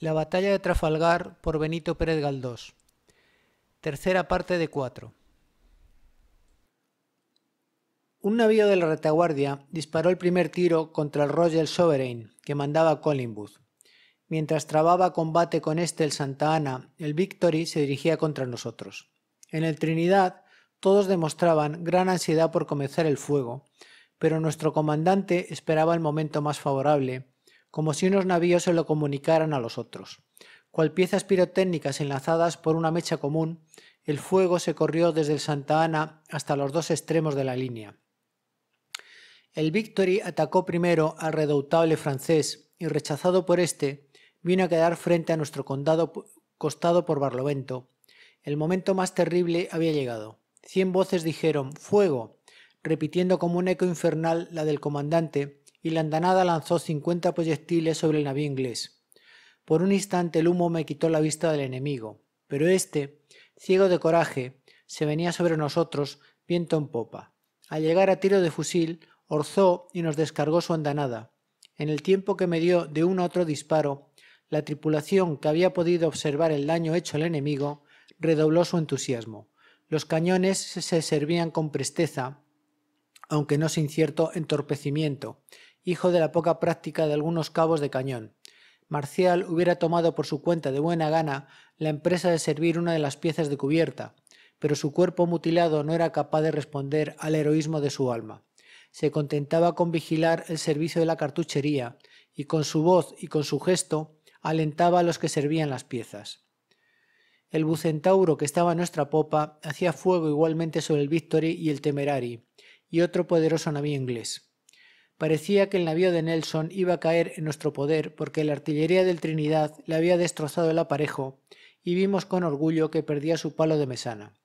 La batalla de Trafalgar por Benito Pérez Galdós. Tercera parte de cuatro Un navío de la retaguardia disparó el primer tiro contra el Royal Sovereign que mandaba Collingwood. Mientras trababa combate con este el Santa Ana, el Victory se dirigía contra nosotros. En el Trinidad todos demostraban gran ansiedad por comenzar el fuego, pero nuestro comandante esperaba el momento más favorable como si unos navíos se lo comunicaran a los otros. Cual piezas pirotécnicas enlazadas por una mecha común, el fuego se corrió desde el Santa Ana hasta los dos extremos de la línea. El Victory atacó primero al redoutable francés y rechazado por este, vino a quedar frente a nuestro condado costado por Barlovento. El momento más terrible había llegado. Cien voces dijeron ¡Fuego! repitiendo como un eco infernal la del comandante, la andanada lanzó cincuenta proyectiles sobre el navío inglés. Por un instante el humo me quitó la vista del enemigo, pero éste, ciego de coraje, se venía sobre nosotros viento en popa. Al llegar a tiro de fusil, orzó y nos descargó su andanada. En el tiempo que me dio de un a otro disparo, la tripulación que había podido observar el daño hecho al enemigo redobló su entusiasmo. Los cañones se servían con presteza, aunque no sin cierto entorpecimiento, hijo de la poca práctica de algunos cabos de cañón. Marcial hubiera tomado por su cuenta de buena gana la empresa de servir una de las piezas de cubierta, pero su cuerpo mutilado no era capaz de responder al heroísmo de su alma. Se contentaba con vigilar el servicio de la cartuchería, y con su voz y con su gesto alentaba a los que servían las piezas. El bucentauro que estaba en nuestra popa hacía fuego igualmente sobre el Victory y el Temerari y otro poderoso navío inglés. Parecía que el navío de Nelson iba a caer en nuestro poder porque la artillería del Trinidad le había destrozado el aparejo y vimos con orgullo que perdía su palo de mesana.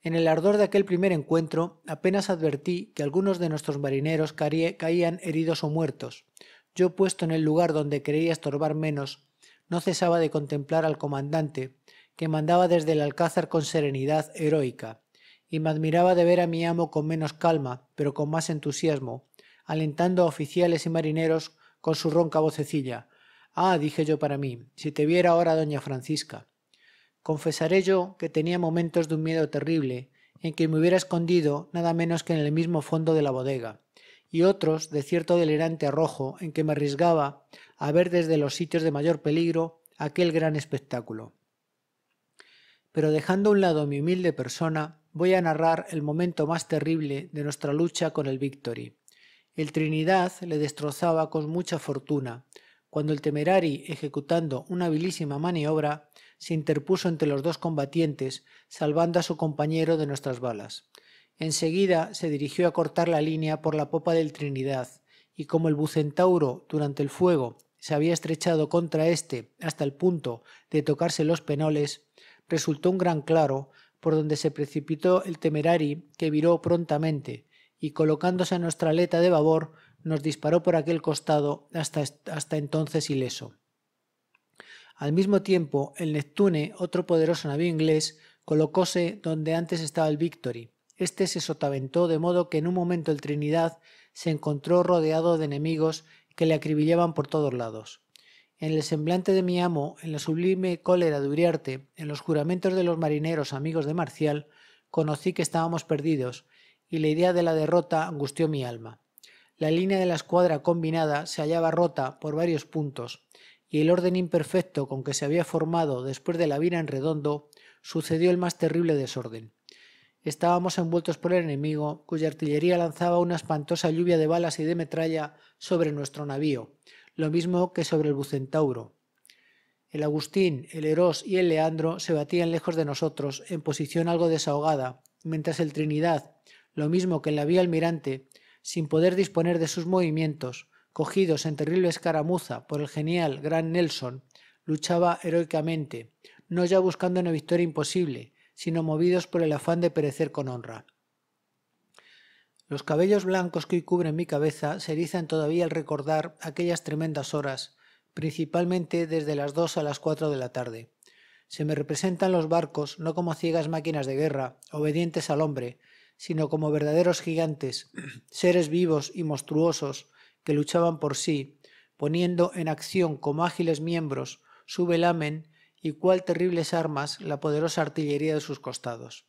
En el ardor de aquel primer encuentro apenas advertí que algunos de nuestros marineros caían heridos o muertos. Yo puesto en el lugar donde creía estorbar menos, no cesaba de contemplar al comandante, que mandaba desde el alcázar con serenidad heroica, y me admiraba de ver a mi amo con menos calma, pero con más entusiasmo, alentando a oficiales y marineros con su ronca vocecilla. Ah, dije yo para mí, si te viera ahora doña Francisca. Confesaré yo que tenía momentos de un miedo terrible, en que me hubiera escondido nada menos que en el mismo fondo de la bodega, y otros de cierto delirante arrojo en que me arriesgaba a ver desde los sitios de mayor peligro aquel gran espectáculo. Pero dejando a un lado mi humilde persona, voy a narrar el momento más terrible de nuestra lucha con el Victory. El Trinidad le destrozaba con mucha fortuna, cuando el Temerari, ejecutando una vilísima maniobra, se interpuso entre los dos combatientes, salvando a su compañero de nuestras balas. Enseguida se dirigió a cortar la línea por la popa del Trinidad, y como el Bucentauro, durante el fuego, se había estrechado contra éste hasta el punto de tocarse los penoles, resultó un gran claro por donde se precipitó el temerari, que viró prontamente, y colocándose a nuestra aleta de babor, nos disparó por aquel costado hasta, hasta entonces ileso. Al mismo tiempo, el Neptune, otro poderoso navío inglés, colocóse donde antes estaba el Victory. Este se sotaventó de modo que en un momento el Trinidad se encontró rodeado de enemigos que le acribillaban por todos lados en el semblante de mi amo, en la sublime cólera de Uriarte, en los juramentos de los marineros amigos de Marcial, conocí que estábamos perdidos, y la idea de la derrota angustió mi alma. La línea de la escuadra combinada se hallaba rota por varios puntos, y el orden imperfecto con que se había formado después de la vira en redondo sucedió el más terrible desorden. Estábamos envueltos por el enemigo, cuya artillería lanzaba una espantosa lluvia de balas y de metralla sobre nuestro navío, lo mismo que sobre el Bucentauro. El Agustín, el Herós y el Leandro se batían lejos de nosotros, en posición algo desahogada, mientras el Trinidad, lo mismo que en la vía Almirante, sin poder disponer de sus movimientos, cogidos en terrible escaramuza por el genial Gran Nelson, luchaba heroicamente, no ya buscando una victoria imposible, sino movidos por el afán de perecer con honra. Los cabellos blancos que hoy cubren mi cabeza se erizan todavía al recordar aquellas tremendas horas, principalmente desde las dos a las cuatro de la tarde. Se me representan los barcos no como ciegas máquinas de guerra, obedientes al hombre, sino como verdaderos gigantes, seres vivos y monstruosos que luchaban por sí, poniendo en acción como ágiles miembros su velamen y cual terribles armas la poderosa artillería de sus costados.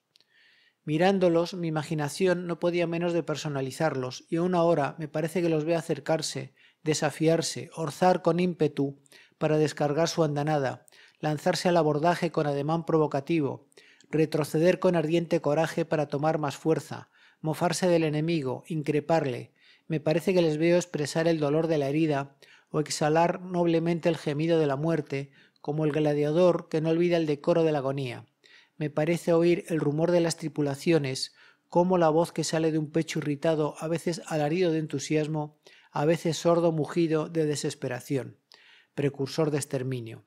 Mirándolos, mi imaginación no podía menos de personalizarlos, y aún ahora me parece que los veo acercarse, desafiarse, orzar con ímpetu para descargar su andanada, lanzarse al abordaje con ademán provocativo, retroceder con ardiente coraje para tomar más fuerza, mofarse del enemigo, increparle. Me parece que les veo expresar el dolor de la herida o exhalar noblemente el gemido de la muerte, como el gladiador que no olvida el decoro de la agonía me parece oír el rumor de las tripulaciones, como la voz que sale de un pecho irritado, a veces alarido de entusiasmo, a veces sordo mugido de desesperación, precursor de exterminio.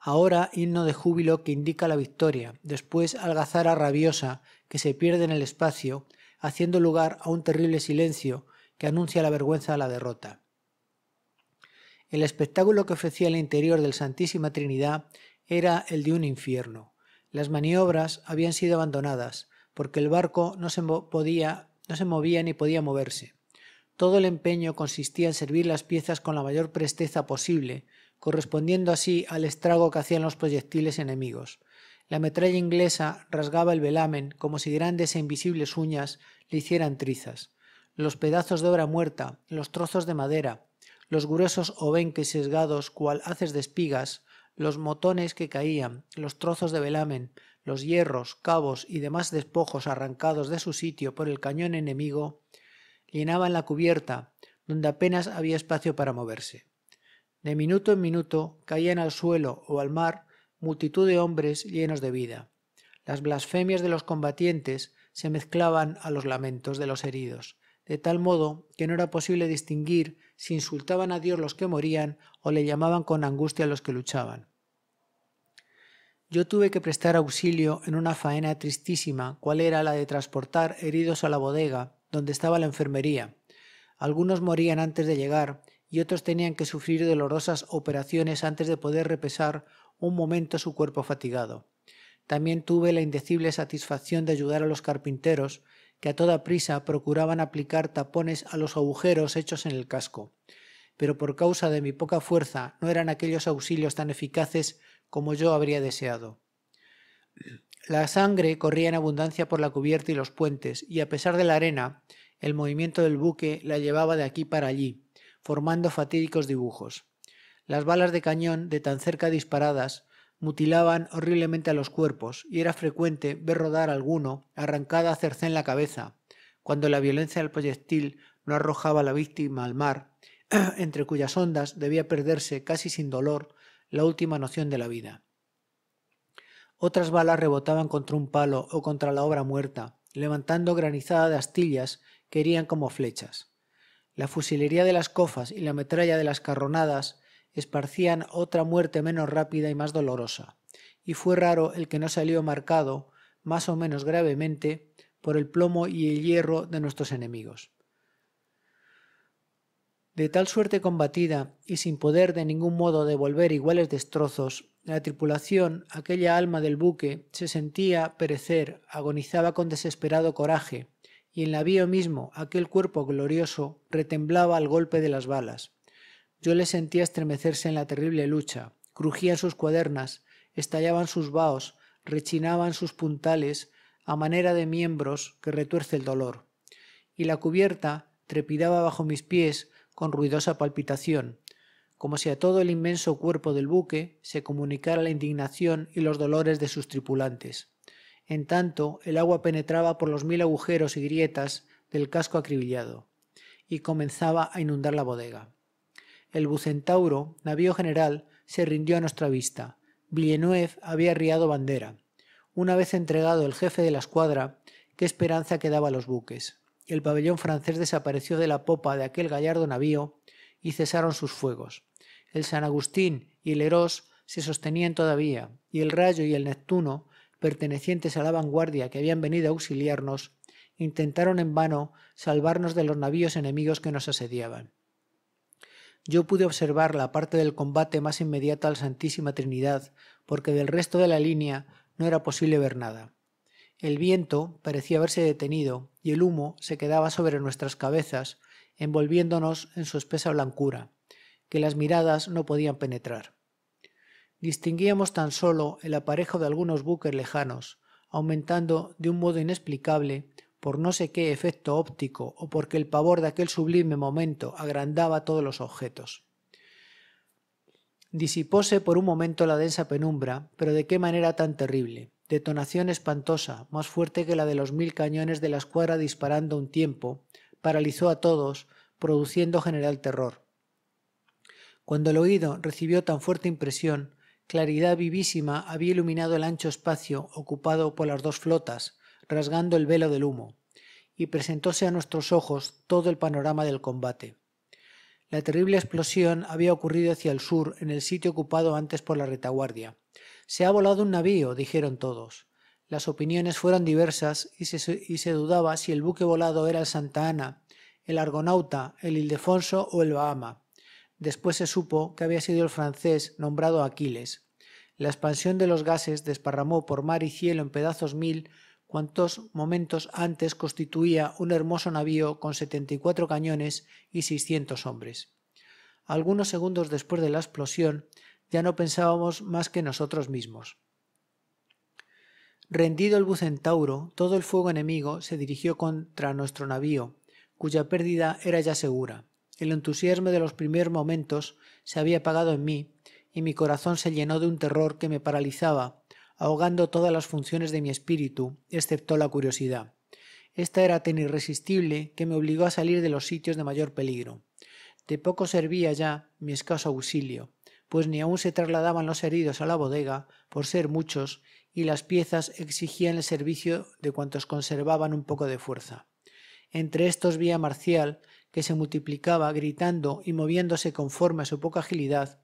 Ahora himno de júbilo que indica la victoria, después algazara rabiosa que se pierde en el espacio, haciendo lugar a un terrible silencio que anuncia la vergüenza de la derrota. El espectáculo que ofrecía el interior del Santísima Trinidad era el de un infierno las maniobras habían sido abandonadas, porque el barco no se, podía, no se movía ni podía moverse. Todo el empeño consistía en servir las piezas con la mayor presteza posible, correspondiendo así al estrago que hacían los proyectiles enemigos. La metralla inglesa rasgaba el velamen como si grandes e invisibles uñas le hicieran trizas. Los pedazos de obra muerta, los trozos de madera, los gruesos obenques sesgados cual haces de espigas, los motones que caían, los trozos de velamen, los hierros, cabos y demás despojos arrancados de su sitio por el cañón enemigo, llenaban la cubierta, donde apenas había espacio para moverse. De minuto en minuto caían al suelo o al mar multitud de hombres llenos de vida. Las blasfemias de los combatientes se mezclaban a los lamentos de los heridos de tal modo que no era posible distinguir si insultaban a Dios los que morían o le llamaban con angustia los que luchaban. Yo tuve que prestar auxilio en una faena tristísima, cual era la de transportar heridos a la bodega, donde estaba la enfermería. Algunos morían antes de llegar y otros tenían que sufrir dolorosas operaciones antes de poder repesar un momento su cuerpo fatigado. También tuve la indecible satisfacción de ayudar a los carpinteros, que a toda prisa procuraban aplicar tapones a los agujeros hechos en el casco, pero por causa de mi poca fuerza no eran aquellos auxilios tan eficaces como yo habría deseado. La sangre corría en abundancia por la cubierta y los puentes, y a pesar de la arena, el movimiento del buque la llevaba de aquí para allí, formando fatídicos dibujos. Las balas de cañón, de tan cerca disparadas, mutilaban horriblemente a los cuerpos y era frecuente ver rodar alguno arrancada a cercén en la cabeza, cuando la violencia del proyectil no arrojaba a la víctima al mar, entre cuyas ondas debía perderse casi sin dolor la última noción de la vida. Otras balas rebotaban contra un palo o contra la obra muerta, levantando granizada de astillas que herían como flechas. La fusilería de las cofas y la metralla de las carronadas esparcían otra muerte menos rápida y más dolorosa, y fue raro el que no salió marcado, más o menos gravemente, por el plomo y el hierro de nuestros enemigos. De tal suerte combatida y sin poder de ningún modo devolver iguales destrozos, la tripulación, aquella alma del buque, se sentía perecer, agonizaba con desesperado coraje, y el navío mismo, aquel cuerpo glorioso, retemblaba al golpe de las balas. Yo le sentía estremecerse en la terrible lucha. Crujían sus cuadernas, estallaban sus vaos, rechinaban sus puntales a manera de miembros que retuerce el dolor. Y la cubierta trepidaba bajo mis pies con ruidosa palpitación, como si a todo el inmenso cuerpo del buque se comunicara la indignación y los dolores de sus tripulantes. En tanto, el agua penetraba por los mil agujeros y grietas del casco acribillado y comenzaba a inundar la bodega. El Bucentauro, navío general, se rindió a nuestra vista. Villeneuve había riado bandera. Una vez entregado el jefe de la escuadra, qué esperanza quedaba a los buques. El pabellón francés desapareció de la popa de aquel gallardo navío y cesaron sus fuegos. El San Agustín y el Eros se sostenían todavía, y el Rayo y el Neptuno, pertenecientes a la vanguardia que habían venido a auxiliarnos, intentaron en vano salvarnos de los navíos enemigos que nos asediaban yo pude observar la parte del combate más inmediata al Santísima Trinidad, porque del resto de la línea no era posible ver nada. El viento parecía haberse detenido y el humo se quedaba sobre nuestras cabezas, envolviéndonos en su espesa blancura, que las miradas no podían penetrar. Distinguíamos tan solo el aparejo de algunos buques lejanos, aumentando de un modo inexplicable por no sé qué efecto óptico o porque el pavor de aquel sublime momento agrandaba todos los objetos. Disipóse por un momento la densa penumbra, pero de qué manera tan terrible. Detonación espantosa, más fuerte que la de los mil cañones de la escuadra disparando un tiempo, paralizó a todos, produciendo general terror. Cuando el oído recibió tan fuerte impresión, claridad vivísima había iluminado el ancho espacio ocupado por las dos flotas, rasgando el velo del humo, y presentóse a nuestros ojos todo el panorama del combate. La terrible explosión había ocurrido hacia el sur, en el sitio ocupado antes por la retaguardia. Se ha volado un navío, dijeron todos. Las opiniones fueron diversas y se, dudaba si el buque volado era el Santa Ana, el Argonauta, el Ildefonso o el Bahama. Después se supo que había sido el francés nombrado Aquiles. La expansión de los gases desparramó por mar y cielo en pedazos mil cuantos momentos antes constituía un hermoso navío con 74 cañones y 600 hombres. Algunos segundos después de la explosión, ya no pensábamos más que nosotros mismos. Rendido el bucentauro, todo el fuego enemigo se dirigió contra nuestro navío, cuya pérdida era ya segura. El entusiasmo de los primeros momentos se había apagado en mí, y mi corazón se llenó de un terror que me paralizaba, ahogando todas las funciones de mi espíritu, excepto la curiosidad. Esta era tan irresistible que me obligó a salir de los sitios de mayor peligro. De poco servía ya mi escaso auxilio, pues ni aun se trasladaban los heridos a la bodega, por ser muchos, y las piezas exigían el servicio de cuantos conservaban un poco de fuerza. Entre estos vi a Marcial, que se multiplicaba gritando y moviéndose conforme a su poca agilidad,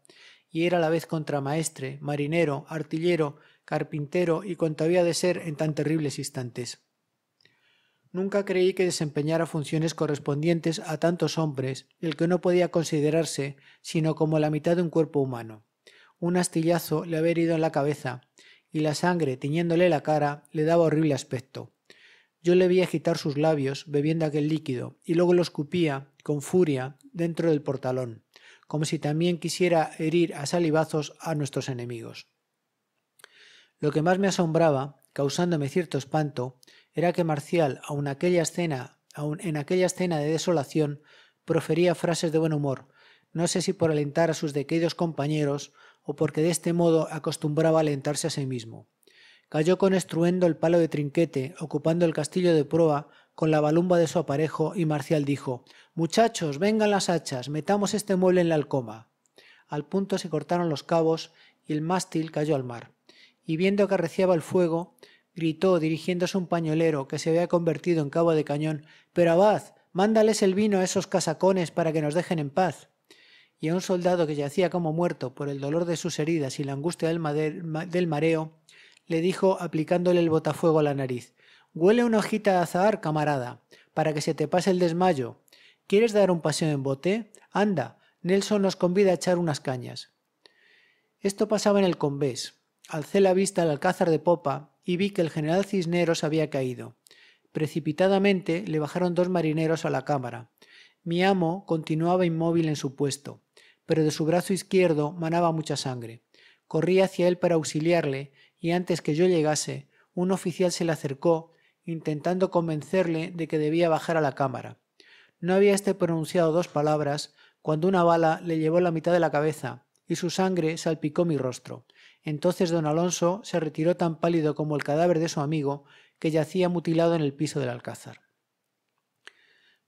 y era a la vez contramaestre, marinero, artillero, carpintero y cuanto había de ser en tan terribles instantes. Nunca creí que desempeñara funciones correspondientes a tantos hombres, el que no podía considerarse sino como la mitad de un cuerpo humano. Un astillazo le había herido en la cabeza, y la sangre, tiñéndole la cara, le daba horrible aspecto. Yo le vi agitar sus labios, bebiendo aquel líquido, y luego lo escupía, con furia, dentro del portalón, como si también quisiera herir a salivazos a nuestros enemigos. Lo que más me asombraba, causándome cierto espanto, era que Marcial, aun, aquella aun en aquella escena de desolación, profería frases de buen humor, no sé si por alentar a sus decaídos compañeros o porque de este modo acostumbraba a alentarse a sí mismo. Cayó con estruendo el palo de trinquete, ocupando el castillo de proa con la balumba de su aparejo, y Marcial dijo Muchachos, vengan las hachas, metamos este mueble en la alcoma. Al punto se cortaron los cabos y el mástil cayó al mar y viendo que arreciaba el fuego, gritó dirigiéndose a un pañolero que se había convertido en cabo de cañón Pero abad, mándales el vino a esos casacones para que nos dejen en paz. Y a un soldado que yacía como muerto por el dolor de sus heridas y la angustia del, mareo, le dijo aplicándole el botafuego a la nariz Huele una hojita de azahar, camarada, para que se te pase el desmayo. ¿Quieres dar un paseo en bote? Anda, Nelson nos convida a echar unas cañas. Esto pasaba en el convés, Alcé la vista al alcázar de popa y vi que el general Cisneros había caído. Precipitadamente le bajaron dos marineros a la cámara. Mi amo continuaba inmóvil en su puesto, pero de su brazo izquierdo manaba mucha sangre. Corrí hacia él para auxiliarle, y antes que yo llegase, un oficial se le acercó, intentando convencerle de que debía bajar a la cámara. No había éste pronunciado dos palabras cuando una bala le llevó la mitad de la cabeza, y su sangre salpicó mi rostro. Entonces don Alonso se retiró tan pálido como el cadáver de su amigo, que yacía mutilado en el piso del alcázar.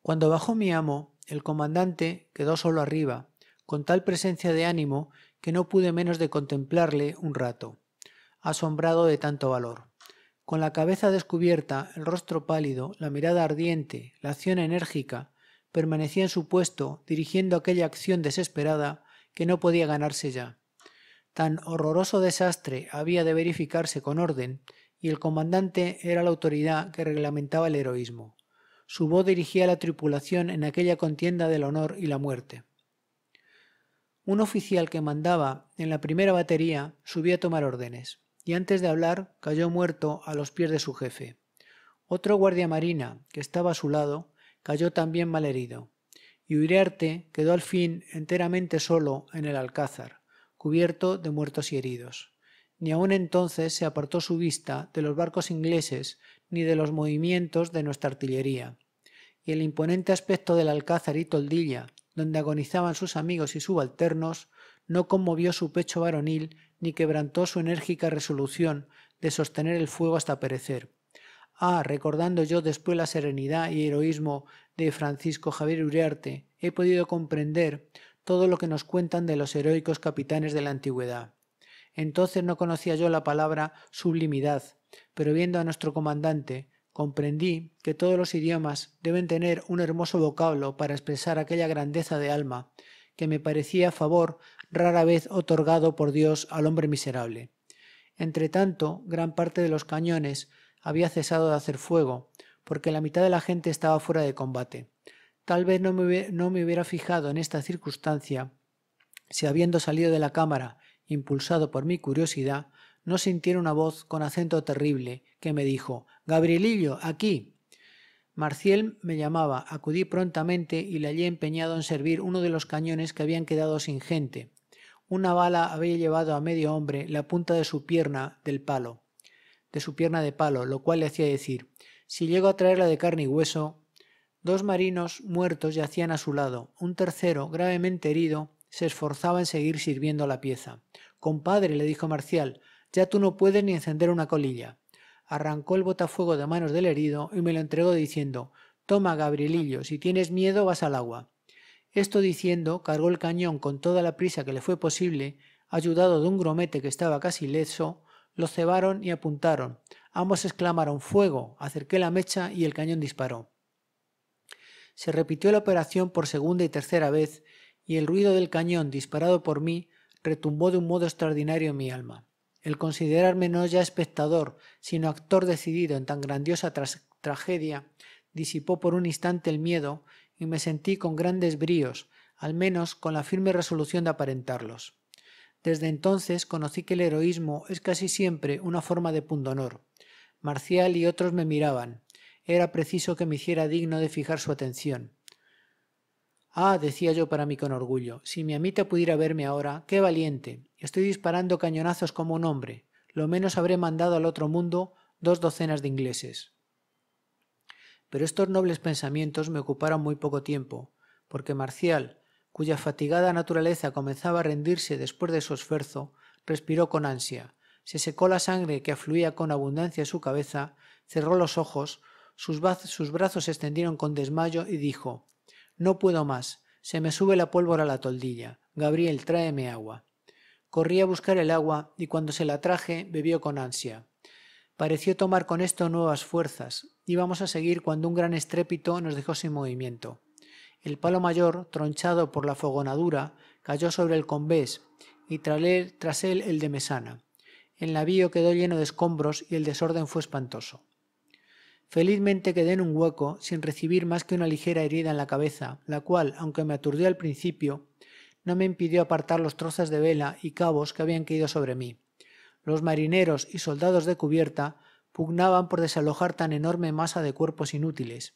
Cuando bajó mi amo, el comandante quedó solo arriba, con tal presencia de ánimo que no pude menos de contemplarle un rato, asombrado de tanto valor. Con la cabeza descubierta, el rostro pálido, la mirada ardiente, la acción enérgica, permanecía en su puesto, dirigiendo aquella acción desesperada que no podía ganarse ya. Tan horroroso desastre había de verificarse con orden, y el comandante era la autoridad que reglamentaba el heroísmo. Su voz dirigía a la tripulación en aquella contienda del honor y la muerte. Un oficial que mandaba en la primera batería subió a tomar órdenes, y antes de hablar cayó muerto a los pies de su jefe. Otro guardia marina, que estaba a su lado, cayó también malherido, y Uriarte quedó al fin enteramente solo en el alcázar cubierto de muertos y heridos. Ni aun entonces se apartó su vista de los barcos ingleses ni de los movimientos de nuestra artillería, y el imponente aspecto del alcázar y toldilla, donde agonizaban sus amigos y subalternos, no conmovió su pecho varonil ni quebrantó su enérgica resolución de sostener el fuego hasta perecer. Ah, recordando yo después la serenidad y heroísmo de Francisco Javier Uriarte, he podido comprender todo lo que nos cuentan de los heroicos capitanes de la antigüedad. Entonces no conocía yo la palabra sublimidad, pero viendo a nuestro comandante, comprendí que todos los idiomas deben tener un hermoso vocablo para expresar aquella grandeza de alma que me parecía favor rara vez otorgado por Dios al hombre miserable. Entretanto, gran parte de los cañones había cesado de hacer fuego, porque la mitad de la gente estaba fuera de combate. Tal vez no me, no me hubiera fijado en esta circunstancia si habiendo salido de la cámara, impulsado por mi curiosidad, no sintiera una voz con acento terrible que me dijo Gabrielillo, aquí. Marcial me llamaba, acudí prontamente y le hallé empeñado en servir uno de los cañones que habían quedado sin gente. Una bala había llevado a medio hombre la punta de su pierna del palo, de su pierna de palo, lo cual le hacía decir Si llego a traerla de carne y hueso, Dos marinos muertos yacían a su lado. Un tercero, gravemente herido, se esforzaba en seguir sirviendo la pieza. Compadre, le dijo Marcial, ya tú no puedes ni encender una colilla. Arrancó el botafuego de manos del herido y me lo entregó diciendo Toma, Gabrielillo, si tienes miedo vas al agua. Esto diciendo, cargó el cañón con toda la prisa que le fue posible, ayudado de un gromete que estaba casi leso, lo cebaron y apuntaron. Ambos exclamaron Fuego. Acerqué la mecha y el cañón disparó se repitió la operación por segunda y tercera vez, y el ruido del cañón disparado por mí retumbó de un modo extraordinario en mi alma. El considerarme no ya espectador, sino actor decidido en tan grandiosa tragedia, disipó por un instante el miedo y me sentí con grandes bríos, al menos con la firme resolución de aparentarlos. Desde entonces conocí que el heroísmo es casi siempre una forma de pundonor. Marcial y otros me miraban, era preciso que me hiciera digno de fijar su atención. Ah, decía yo para mí con orgullo, si mi amita pudiera verme ahora, qué valiente. Estoy disparando cañonazos como un hombre. Lo menos habré mandado al otro mundo dos docenas de ingleses. Pero estos nobles pensamientos me ocuparon muy poco tiempo, porque Marcial, cuya fatigada naturaleza comenzaba a rendirse después de su esfuerzo, respiró con ansia, se secó la sangre que afluía con abundancia a su cabeza, cerró los ojos, sus, brazos se extendieron con desmayo y dijo No puedo más. Se me sube la pólvora a la toldilla. Gabriel, tráeme agua. Corrí a buscar el agua y cuando se la traje bebió con ansia. Pareció tomar con esto nuevas fuerzas. Íbamos a seguir cuando un gran estrépito nos dejó sin movimiento. El palo mayor, tronchado por la fogonadura, cayó sobre el combés y tras él el de mesana. El navío quedó lleno de escombros y el desorden fue espantoso. Felizmente quedé en un hueco, sin recibir más que una ligera herida en la cabeza, la cual, aunque me aturdió al principio, no me impidió apartar los trozos de vela y cabos que habían caído sobre mí. Los marineros y soldados de cubierta pugnaban por desalojar tan enorme masa de cuerpos inútiles,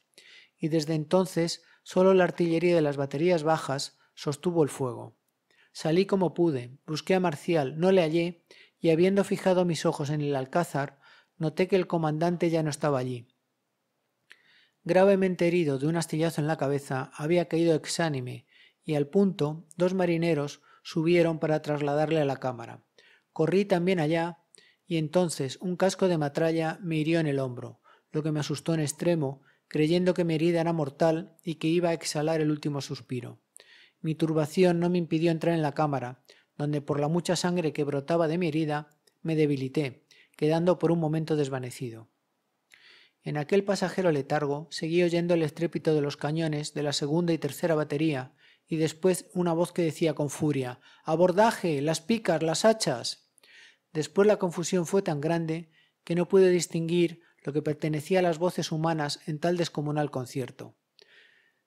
y desde entonces sólo la artillería de las baterías bajas sostuvo el fuego. Salí como pude, busqué a Marcial, no le hallé, y habiendo fijado mis ojos en el alcázar, noté que el comandante ya no estaba allí. Gravemente herido de un astillazo en la cabeza, había caído exánime y al punto dos marineros subieron para trasladarle a la cámara. Corrí también allá y entonces un casco de matralla me hirió en el hombro, lo que me asustó en extremo, creyendo que mi herida era mortal y que iba a exhalar el último suspiro. Mi turbación no me impidió entrar en la cámara, donde por la mucha sangre que brotaba de mi herida me debilité, quedando por un momento desvanecido. En aquel pasajero letargo seguí oyendo el estrépito de los cañones de la segunda y tercera batería, y después una voz que decía con furia Abordaje. las picas, las hachas. Después la confusión fue tan grande que no pude distinguir lo que pertenecía a las voces humanas en tal descomunal concierto.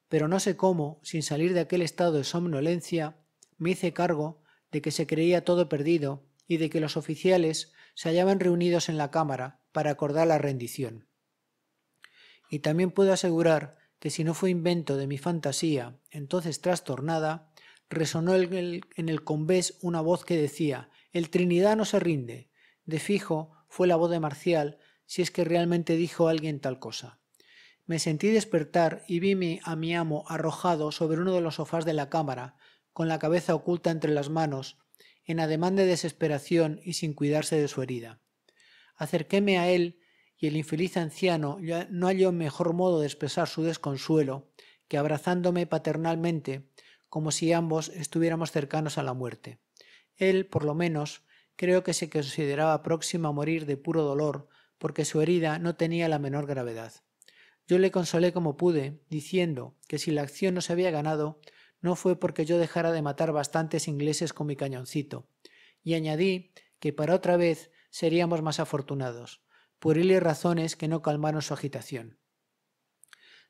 Pero no sé cómo, sin salir de aquel estado de somnolencia, me hice cargo de que se creía todo perdido y de que los oficiales se hallaban reunidos en la cámara para acordar la rendición y también puedo asegurar que si no fue invento de mi fantasía, entonces trastornada, resonó en el convés una voz que decía El Trinidad no se rinde. De fijo fue la voz de Marcial, si es que realmente dijo alguien tal cosa. Me sentí despertar y vi a mi amo arrojado sobre uno de los sofás de la cámara, con la cabeza oculta entre las manos, en ademán de desesperación y sin cuidarse de su herida. Acerquéme a él y el infeliz anciano no halló mejor modo de expresar su desconsuelo que abrazándome paternalmente, como si ambos estuviéramos cercanos a la muerte. Él, por lo menos, creo que se consideraba próximo a morir de puro dolor, porque su herida no tenía la menor gravedad. Yo le consolé como pude, diciendo que si la acción no se había ganado, no fue porque yo dejara de matar bastantes ingleses con mi cañoncito, y añadí que para otra vez seríamos más afortunados puriles razones que no calmaron su agitación.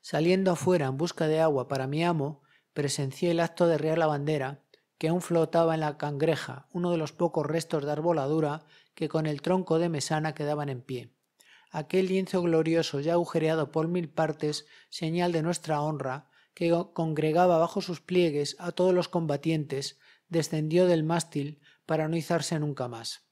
Saliendo afuera en busca de agua para mi amo, presencié el acto de rear la bandera, que aún flotaba en la cangreja, uno de los pocos restos de arboladura que con el tronco de mesana quedaban en pie. Aquel lienzo glorioso ya agujereado por mil partes, señal de nuestra honra, que congregaba bajo sus pliegues a todos los combatientes, descendió del mástil para no izarse nunca más.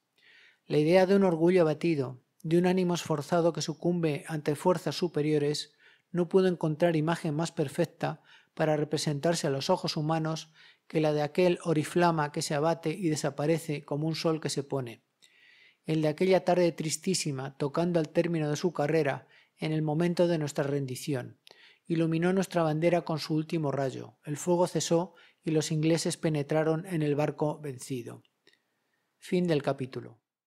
La idea de un orgullo abatido, de un ánimo esforzado que sucumbe ante fuerzas superiores, no pudo encontrar imagen más perfecta para representarse a los ojos humanos que la de aquel oriflama que se abate y desaparece como un sol que se pone, el de aquella tarde tristísima, tocando al término de su carrera, en el momento de nuestra rendición. Iluminó nuestra bandera con su último rayo, el fuego cesó y los ingleses penetraron en el barco vencido. Fin del capítulo.